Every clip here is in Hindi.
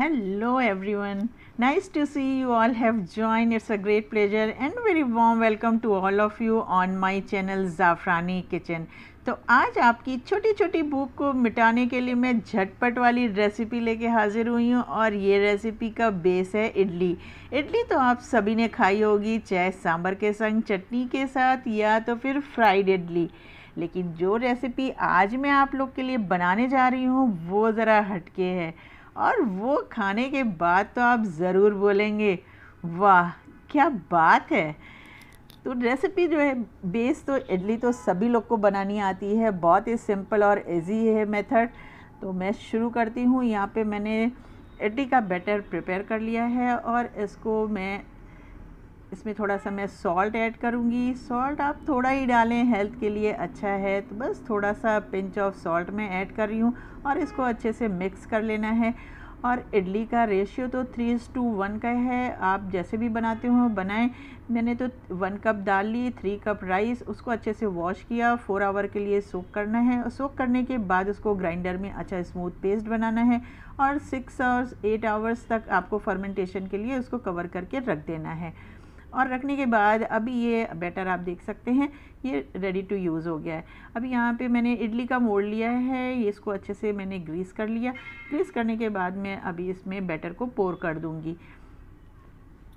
hello everyone nice to see you all have joined it's a great pleasure and very warm welcome to all of you on my channel zafrani kitchen तो आज आपकी छोटी छोटी भूख को मिटाने के लिए मैं झटपट वाली रेसिपी लेके हाज़िर हुई हूँ और ये रेसिपी का बेस है इडली इडली तो आप सभी ने खाई होगी चाहे सांभर के संग चटनी के साथ या तो फिर फ्राइड इडली लेकिन जो रेसिपी आज मैं आप लोग के लिए बनाने जा रही हूँ वो ज़रा हटके है और वो खाने के बाद तो आप ज़रूर बोलेंगे वाह क्या बात है तो रेसिपी जो है बेस तो इडली तो सभी लोग को बनानी आती है बहुत ही सिंपल और इजी है मेथड तो मैं शुरू करती हूँ यहाँ पे मैंने इडली का बैटर प्रिपेयर कर लिया है और इसको मैं इसमें थोड़ा सा मैं सॉल्ट ऐड करूँगी सॉल्ट आप थोड़ा ही डालें हेल्थ के लिए अच्छा है तो बस थोड़ा सा पिंच ऑफ सॉल्ट मैं ऐड कर रही हूँ और इसको अच्छे से मिक्स कर लेना है और इडली का रेशियो तो थ्री इज़ टू वन का है आप जैसे भी बनाते हो बनाएं मैंने तो वन कप दाल ली थ्री कप राइस उसको अच्छे से वॉश किया फोर आवर के लिए सोक करना है और सोक करने के बाद उसको ग्राइंडर में अच्छा स्मूथ पेस्ट बनाना है और सिक्स आवर्स एट आवर्स तक आपको फर्मेंटेशन के लिए उसको कवर करके रख देना है और रखने के बाद अभी ये बैटर आप देख सकते हैं ये रेडी टू यूज़ हो गया है अभी यहाँ पे मैंने इडली का मोड़ लिया है ये इसको अच्छे से मैंने ग्रीस कर लिया ग्रीस करने के बाद मैं अभी इसमें बैटर को पोर कर दूँगी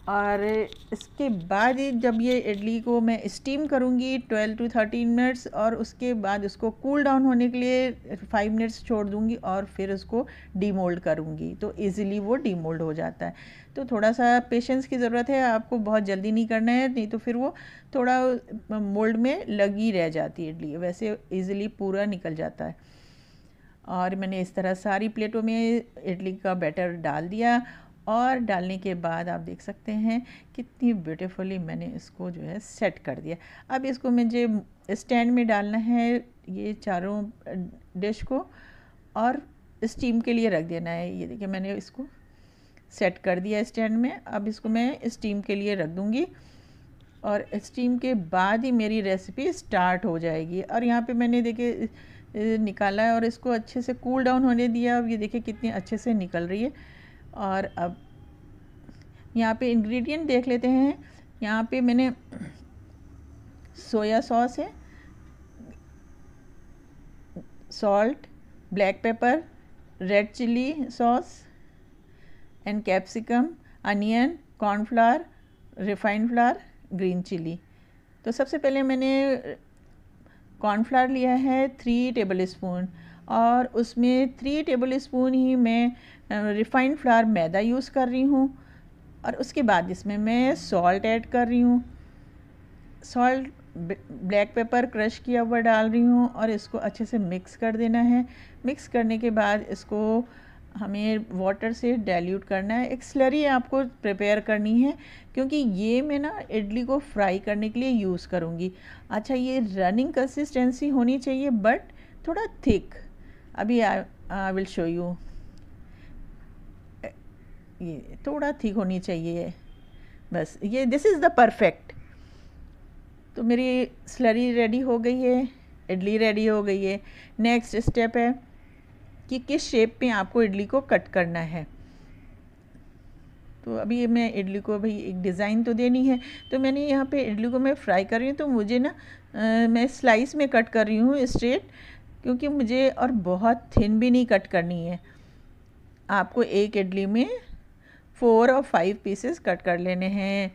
और इसके बाद जब ये इडली को मैं स्टीम करूँगी 12 टू 13 मिनट्स और उसके बाद उसको कूल डाउन होने के लिए 5 मिनट्स छोड़ दूँगी और फिर उसको डीमोल्ड करूँगी तो इजीली वो डीमोल्ड हो जाता है तो थोड़ा सा पेशेंस की ज़रूरत है आपको बहुत जल्दी नहीं करना है नहीं तो फिर वो थोड़ा मोल्ड में लगी रह जाती है इडली वैसे ईज़िली पूरा निकल जाता है और मैंने इस तरह सारी प्लेटों में इडली का बैटर डाल दिया और डालने के बाद आप देख सकते हैं कितनी ब्यूटीफुली मैंने इसको जो है सेट कर दिया अब इसको मुझे स्टैंड में डालना है ये चारों डिश को और स्टीम के लिए रख देना है ये देखिए मैंने इसको सेट कर दिया स्टैंड में अब इसको मैं स्टीम के लिए रख दूँगी और स्टीम के बाद ही मेरी रेसिपी स्टार्ट हो जाएगी और यहाँ पे मैंने देखे निकाला है और इसको अच्छे से कूल डाउन होने दिया अब ये देखिए कितनी अच्छे से निकल रही है और अब यहाँ पे इंग्रेडिएंट देख लेते हैं यहाँ पे मैंने सोया सॉस है salt black pepper red chilli sauce and capsicum onion cornflour refined flour green chilli तो सबसे पहले मैंने कॉर्नफ्लावर लिया है थ्री टेबल स्पून और उसमें थ्री टेबल स्पून ही मैं रिफ़ाइंड फ्लावर मैदा यूज़ कर रही हूँ और उसके बाद इसमें मैं सॉल्ट ऐड कर रही हूँ सॉल्ट ब्लैक पेपर क्रश किया हुआ डाल रही हूँ और इसको अच्छे से मिक्स कर देना है मिक्स करने के बाद इसको हमें वाटर से डाइल्यूट करना है एक स्लरी आपको प्रिपेयर करनी है क्योंकि ये मैं ना इडली को फ्राई करने के लिए यूज़ करूँगी अच्छा ये रनिंग कंसिस्टेंसी होनी चाहिए बट थोड़ा थिक अभी आई विल शो यू ये थोड़ा ठीक होनी चाहिए बस ये दिस इज़ द परफेक्ट तो मेरी स्लरी रेडी हो गई है इडली रेडी हो गई है नेक्स्ट स्टेप है कि किस शेप में आपको इडली को कट करना है तो अभी मैं इडली को भाई एक डिज़ाइन तो देनी है तो मैंने यहाँ पे इडली को मैं फ्राई कर रही हूँ तो मुझे ना आ, मैं स्लाइस में कट कर रही हूँ स्ट्रेट क्योंकि मुझे और बहुत थिन भी नहीं कट करनी है आपको एक इडली में फोर और फाइव पीसेस कट कर लेने हैं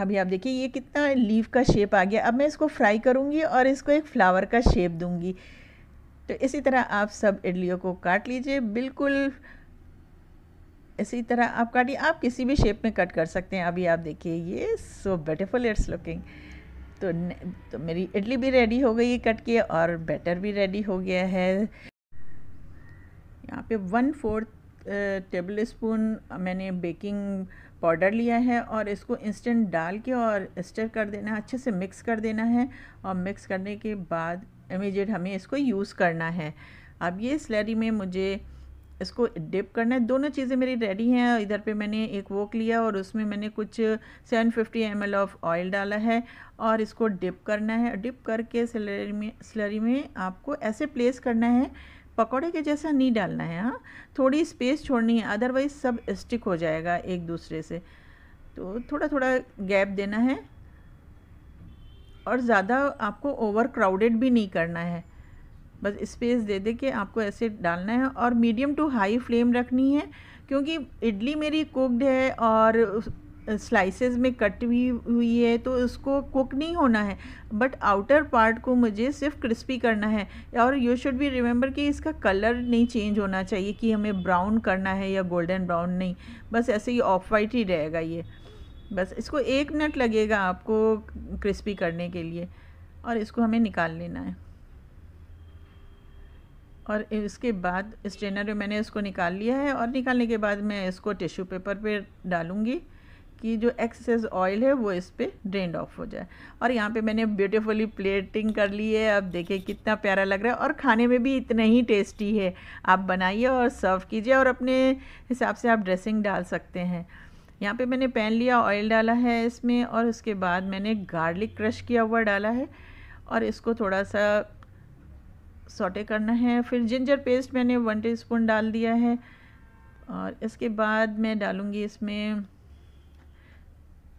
अभी आप देखिए ये कितना लीफ का शेप आ गया अब मैं इसको फ्राई करूँगी और इसको एक फ्लावर का शेप दूँगी तो इसी तरह आप सब इडलियों को काट लीजिए बिल्कुल इसी तरह आप काटिए आप किसी भी शेप में कट कर सकते हैं अभी आप देखिए ये सो ब्यूटिफुल इट्स लुकिंग तो, तो मेरी इडली भी रेडी हो गई है कट के और बैटर भी रेडी हो गया है यहाँ पे वन फोर्थ टेबल स्पून मैंने बेकिंग पाउडर लिया है और इसको इंस्टेंट डाल के और स्टर कर देना है अच्छे से मिक्स कर देना है और मिक्स करने के बाद इमीजिएट हमें इसको यूज़ करना है अब ये स्लरी में मुझे इसको डिप करना है दोनों चीज़ें मेरी रेडी हैं इधर पे मैंने एक वोक लिया और उसमें मैंने कुछ 750 फिफ्टी ऑफ ऑयल डाला है और इसको डिप करना है डिप करके सिलरी में सिलरी में आपको ऐसे प्लेस करना है पकौड़े के जैसा नहीं डालना है हाँ थोड़ी स्पेस छोड़नी है अदरवाइज़ सब स्टिक हो जाएगा एक दूसरे से तो थोड़ा थोड़ा गैप देना है और ज़्यादा आपको ओवर क्राउडेड भी नहीं करना है बस स्पेस दे दे के आपको ऐसे डालना है और मीडियम टू हाई फ्लेम रखनी है क्योंकि इडली मेरी कुकड है और स्लाइसेस में कट भी हुई है तो उसको कुक नहीं होना है बट आउटर पार्ट को मुझे सिर्फ क्रिस्पी करना है और यू शुड भी रिमेंबर कि इसका कलर नहीं चेंज होना चाहिए कि हमें ब्राउन करना है या गोल्डन ब्राउन नहीं बस ऐसे ही ऑफ वाइट ही रहेगा ये बस इसको एक मिनट लगेगा आपको क्रिस्पी करने के लिए और इसको हमें निकाल लेना है और इसके बाद इस ट्रेनर में मैंने इसको निकाल लिया है और निकालने के बाद मैं इसको टिश्यू पेपर पे डालूंगी कि जो एक्सेस ऑयल है वो इस पर ड्रेंड ऑफ हो जाए और यहाँ पे मैंने ब्यूटीफुली प्लेटिंग कर ली है अब देखिए कितना प्यारा लग रहा है और खाने में भी इतना ही टेस्टी है आप बनाइए और सर्व कीजिए और अपने हिसाब से आप ड्रेसिंग डाल सकते हैं यहाँ पे मैंने पैन लिया ऑयल डाला है इसमें और उसके बाद मैंने गार्लिक क्रश किया हुआ डाला है और इसको थोड़ा सा सोटे करना है फिर जिंजर पेस्ट मैंने वन टीस्पून डाल दिया है और इसके बाद मैं डालूँगी इसमें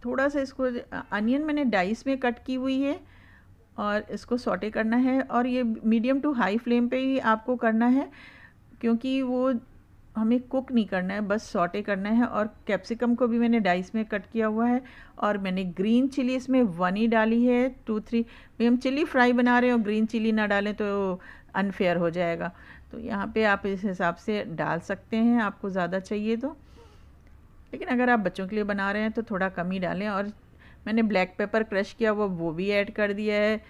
थोड़ा सा इसको अनियन मैंने डाइस में कट की हुई है और इसको सोटे करना है और ये मीडियम टू हाई फ्लेम पे ही आपको करना है क्योंकि वो हमें कुक नहीं करना है बस सॉटे करना है और कैप्सिकम को भी मैंने डाइस में कट किया हुआ है और मैंने ग्रीन चिली इसमें वन ही डाली है टू थ्री हम चिली फ्राई बना रहे हैं और ग्रीन चिली ना डालें तो अनफेयर हो जाएगा तो यहाँ पे आप इस हिसाब से डाल सकते हैं आपको ज़्यादा चाहिए तो लेकिन अगर आप बच्चों के लिए बना रहे हैं तो थोड़ा कम ही डालें और मैंने ब्लैक पेपर क्रश किया वो वो भी ऐड कर दिया है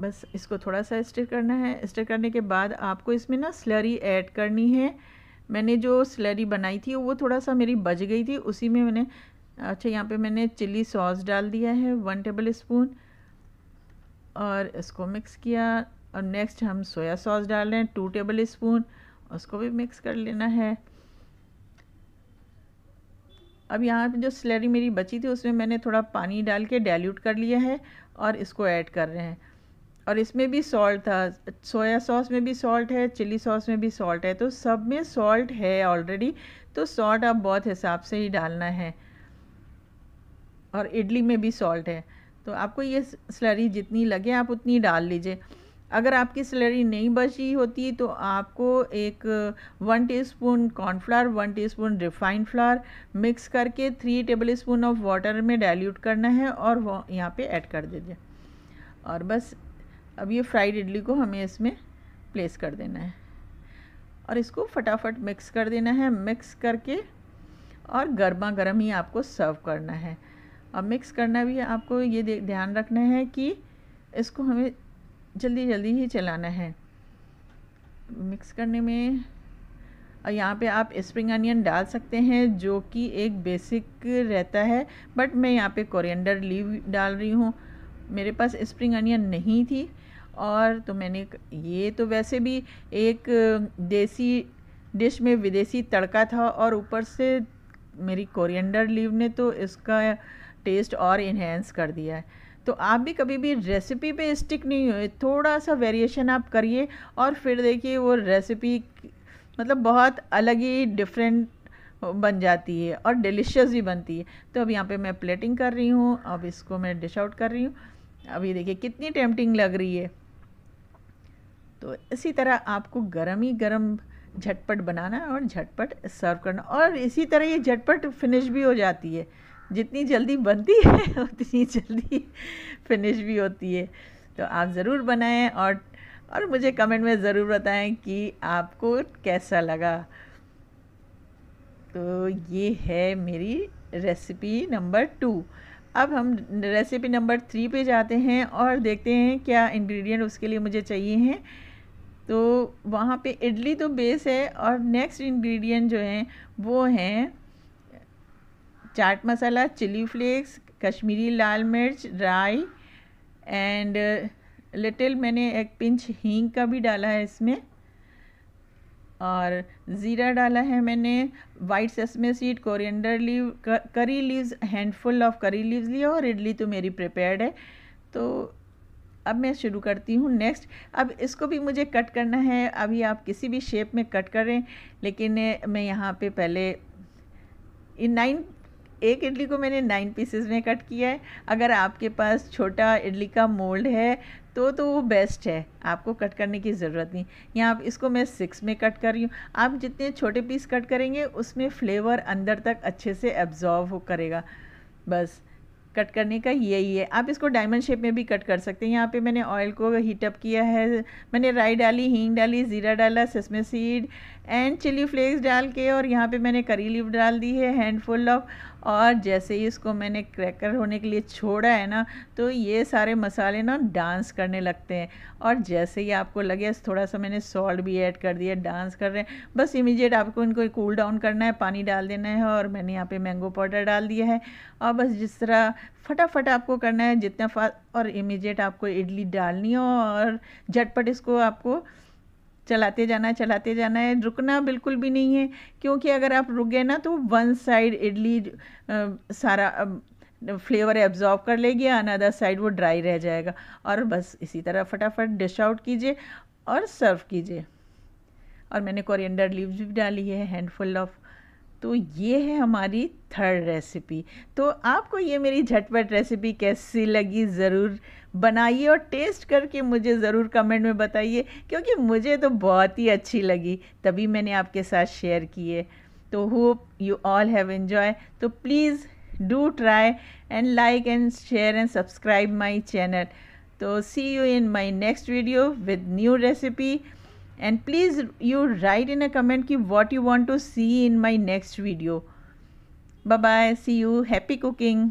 बस इसको थोड़ा सा स्टिर करना है स्टिर करने के बाद आपको इसमें ना स्लरी ऐड करनी है मैंने जो स्लरी बनाई थी वो थोड़ा सा मेरी बच गई थी उसी में मैंने अच्छा यहाँ पे मैंने चिल्ली सॉस डाल दिया है वन टेबल स्पून और इसको मिक्स किया और नेक्स्ट हम सोया सॉस डाल रहे हैं टू टेबल स्पून उसको भी मिक्स कर लेना है अब यहाँ पे जो स्लरी मेरी बची थी उसमें मैंने थोड़ा पानी डाल के डाइल्यूट कर लिया है और इसको ऐड कर रहे हैं और इसमें भी सॉल्ट था सोया सॉस में भी सॉल्ट है चिली सॉस में भी सॉल्ट है तो सब में सॉल्ट है ऑलरेडी तो सॉल्ट आप बहुत हिसाब से ही डालना है और इडली में भी सॉल्ट है तो आपको ये स्लरी जितनी लगे आप उतनी डाल लीजिए अगर आपकी स्लरी नहीं बची होती तो आपको एक one teaspoon cornflour one teaspoon refined flour mix करके थ्री टेबलस्पून ऑफ वाटर में डाइल्यूट करना है और वो यहाँ पे ऐड कर दीजिए और बस अब ये फ्राइड इडली को हमें इसमें प्लेस कर देना है और इसको फटाफट मिक्स कर देना है मिक्स करके और गर्मा गर्म ही आपको सर्व करना है अब मिक्स करना भी आपको ये ध्यान रखना है कि इसको हमें जल्दी जल्दी ही चलाना है मिक्स करने में और यहाँ पे आप स्प्रिंग अनियन डाल सकते हैं जो कि एक बेसिक रहता है बट मैं यहाँ पे कोरिएंडर लीव डाल रही हूँ मेरे पास स्प्रिंग अनियन नहीं थी और तो मैंने ये तो वैसे भी एक देसी डिश में विदेशी तड़का था और ऊपर से मेरी कोरिएंडर लीव ने तो इसका टेस्ट और इन्हेंस कर दिया है तो आप भी कभी भी रेसिपी पे स्टिक नहीं हुए थोड़ा सा वेरिएशन आप करिए और फिर देखिए वो रेसिपी मतलब बहुत अलग ही डिफरेंट बन जाती है और डिलिशियस भी बनती है तो अब यहाँ पे मैं प्लेटिंग कर रही हूँ अब इसको मैं डिश आउट कर रही हूँ अभी देखिए कितनी टेम्पटिंग लग रही है तो इसी तरह आपको गर्म ही गर्म झटपट बनाना और झटपट सर्व करना और इसी तरह ये झटपट फिनिश भी हो जाती है जितनी जल्दी बनती है उतनी जल्दी फिनिश भी होती है तो आप ज़रूर बनाएं और और मुझे कमेंट में ज़रूर बताएं कि आपको कैसा लगा तो ये है मेरी रेसिपी नंबर टू अब हम रेसिपी नंबर थ्री पे जाते हैं और देखते हैं क्या इंग्रेडिएंट उसके लिए मुझे चाहिए हैं तो वहाँ पे इडली तो बेस है और नेक्स्ट इंग्रेडिएंट जो हैं वो हैं चाट मसाला चिली फ्लेक्स कश्मीरी लाल मिर्च राई एंड लिटिल मैंने एक पिंच हींग का भी डाला है इसमें और ज़ीरा डाला है मैंने white sesame seed coriander leave curry leaves handful of curry leaves लिया और इडली तो मेरी प्रिपेयर्ड है तो अब मैं शुरू करती हूँ नेक्स्ट अब इसको भी मुझे कट करना है अभी आप किसी भी शेप में कट करें लेकिन मैं यहाँ पे पहले इन नाइन एक इडली को मैंने नाइन पीसेस में कट किया है अगर आपके पास छोटा इडली का मोल्ड है तो तो वो बेस्ट है आपको कट करने की ज़रूरत नहीं यहाँ आप इसको मैं सिक्स में कट कर रही हूँ आप जितने छोटे पीस कट करेंगे उसमें फ्लेवर अंदर तक अच्छे से एब्जॉर्व हो करेगा बस कट करने का यही है आप इसको डायमंड शेप में भी कट कर सकते हैं यहाँ पे मैंने ऑयल को हीटअप किया है मैंने राई डाली हींग डाली ज़ीरा डाला sesame seed and chilli flakes डाल के और यहाँ पे मैंने करी लीव डाल दी है हैंडफुल ऑफ और जैसे ही इसको मैंने क्रैकर होने के लिए छोड़ा है ना तो ये सारे मसाले ना डांस करने लगते हैं और जैसे ही आपको लगे थोड़ा सा मैंने सॉल्ट भी ऐड कर दिया डांस कर रहे हैं बस इमीडिएट आपको इनको कूल डाउन करना है पानी डाल देना है और मैंने यहाँ पे मैंगो पाउडर डाल दिया है और बस जिस तरह फटाफट आपको करना है जितना फा और इमीजिएट आपको इडली डालनी हो और झटपट इसको आपको चलाते जाना चलाते जाना है रुकना बिल्कुल भी नहीं है क्योंकि अगर आप रुक गए ना तो वन साइड इडली सारा फ्लेवर एब्जॉर्व कर लेगी अनदर साइड वो ड्राई रह जाएगा और बस इसी तरह फटाफट डिश आउट कीजिए और सर्व कीजिए और मैंने कोरिएंडर लीव्स भी डाली है हैंडफुल ऑफ़ तो ये है हमारी थर्ड रेसिपी तो आपको ये मेरी झटपट रेसिपी कैसी लगी ज़रूर बनाइए और टेस्ट करके मुझे ज़रूर कमेंट में बताइए क्योंकि मुझे तो बहुत ही अच्छी लगी तभी मैंने आपके साथ शेयर किए तो hope you all have enjoy तो please do try and like and share and subscribe my channel तो see you in my next video with new recipe and please you write in a comment कि what you want to see in my next video bye bye see you happy cooking